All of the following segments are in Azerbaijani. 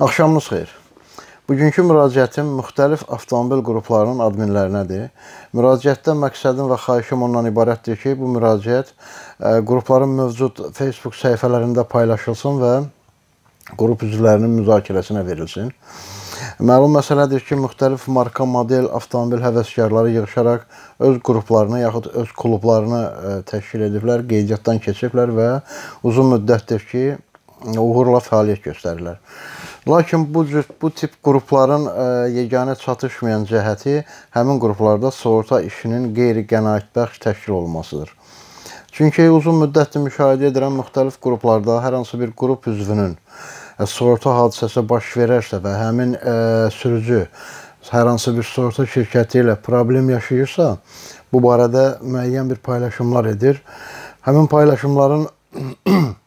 Axşamınız xeyir. Bugünkü müraciətim müxtəlif avtomobil qruplarının adminlərinədir. Müraciətdən məqsədim və xahişim ondan ibarətdir ki, bu müraciət e, qrupların mövcud Facebook səhifələrində paylaşılsın və qrup üzvlərinin müzakirəsinə verilsin. Məlum məsələdir ki, müxtəlif marka, model, avtomobil həvəskarları yığışaraq öz qruplarını yaxud öz klublarını e, təşkil ediblər, qeydiyyatdan keçiblər və uzun müddətdir ki, uğurla fəaliyyət göstərirlər. Lakin bu cür bu tip qrupların ə, e, yeganə çatışmayan cəhəti həmin qruplarda sığorta işinin qeyri-qənaətbəxş təşkil olmasıdır. Çünki uzun müddətdir müşahidə edirəm müxtəlif qruplarda hər hansı bir qrup üzvünün ə, e, sığorta hadisəsi baş verərsə və həmin ə, e, sürücü hər hansı bir sığorta şirkəti ilə problem yaşayırsa, bu barədə müəyyən bir paylaşımlar edir. Həmin paylaşımların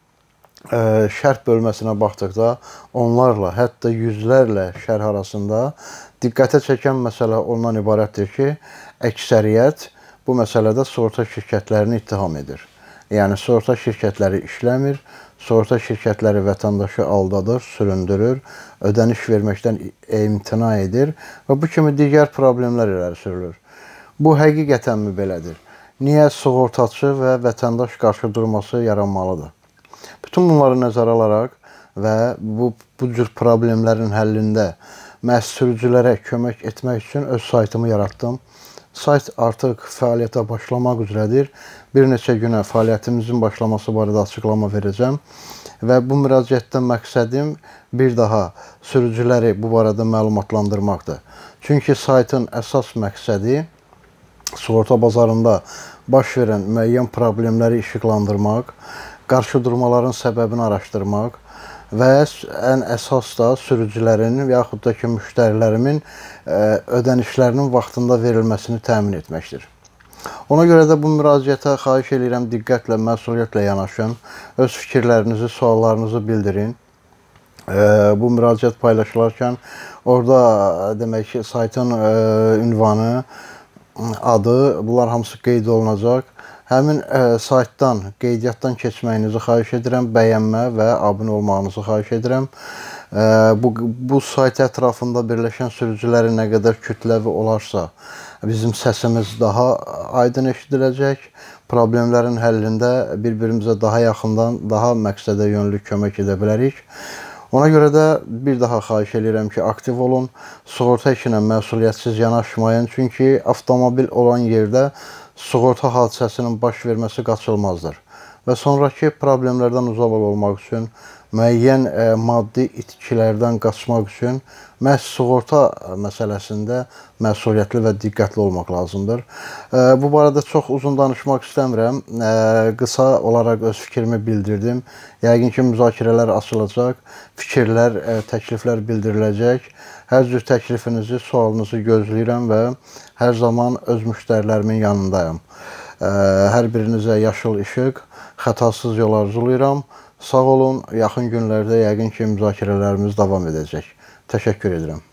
şərh bölməsinə baxdıqda onlarla, hətta yüzlərlə şərh arasında diqqətə çəkən məsələ ondan ibarətdir ki, əksəriyyət bu məsələdə sığorta şirkətlərini ittiham edir. Yəni sığorta şirkətləri işləmir, sığorta şirkətləri vətəndaşı aldadır, süründürür, ödəniş verməkdən imtina edir və bu kimi digər problemlər irəli sürülür. Bu həqiqətənmi belədir? Niyə sığortaçı və vətəndaş qarşı durması yaranmalıdır? Bütün bunları nəzərə alaraq və bu bu cür problemlərin həllində məhz sürücülərə kömək etmək üçün öz saytımı yaratdım. Sayt artıq fəaliyyətə başlamaq üzrədir. Bir neçə günə fəaliyyətimizin başlaması barədə açıqlama verəcəm və bu müraciətdən məqsədim bir daha sürücüləri bu barədə məlumatlandırmaqdır. Çünki saytın əsas məqsədi sığorta bazarında baş verən müəyyən problemləri işıqlandırmaq, qarşıdurmaların səbəbini araşdırmaq və ən əsas da sürücülərin və yaxud da ki müştərilərimin e, ödənişlərinin vaxtında verilməsini təmin etməkdir. Ona görə də bu müraciətə xahiş edirəm diqqətlə, məsuliyyətlə yanaşın. Öz fikirlərinizi, suallarınızı bildirin. E, bu müraciət paylaşılarkən orada e, demək ki, saytın ünvanı, adı, bunlar hamısı qeyd olunacaq Həmin ə, e, saytdan qeydiyyatdan keçməyinizi xahiş edirəm, bəyənmə və abunə olmağınızı xahiş edirəm. Ə, e, bu bu sayt ətrafında birləşən sürücüləri nə qədər kütləvi olarsa, bizim səsimiz daha aydın eşidiləcək. Problemlərin həllində bir-birimizə daha yaxından, daha məqsədə yönlü kömək edə bilərik. Ona görə də bir daha xahiş edirəm ki, aktiv olun. Sığorta işinə məsuliyyətsiz yanaşmayın, çünki avtomobil olan yerdə sığorta hadisəsinin baş verməsi qaçılmazdır və sonrakı problemlərdən uzaq olmaq üçün, müəyyən ə, e, maddi itkilərdən qaçmaq üçün məhz sığorta məsələsində məsuliyyətli və diqqətli olmaq lazımdır. Ə, e, bu barədə çox uzun danışmaq istəmirəm. Ə, e, qısa olaraq öz fikrimi bildirdim. Yəqin ki, müzakirələr açılacaq, fikirlər, ə, təkliflər bildiriləcək. Hər cür təklifinizi, sualınızı gözləyirəm və hər zaman öz müştərilərimin yanındayam. Hər birinizə yaşıl işıq, xətasız yol arzulayıram. Sağ olun. Yaxın günlərdə yəqin ki, müzakirələrimiz davam edəcək. Təşəkkür edirəm.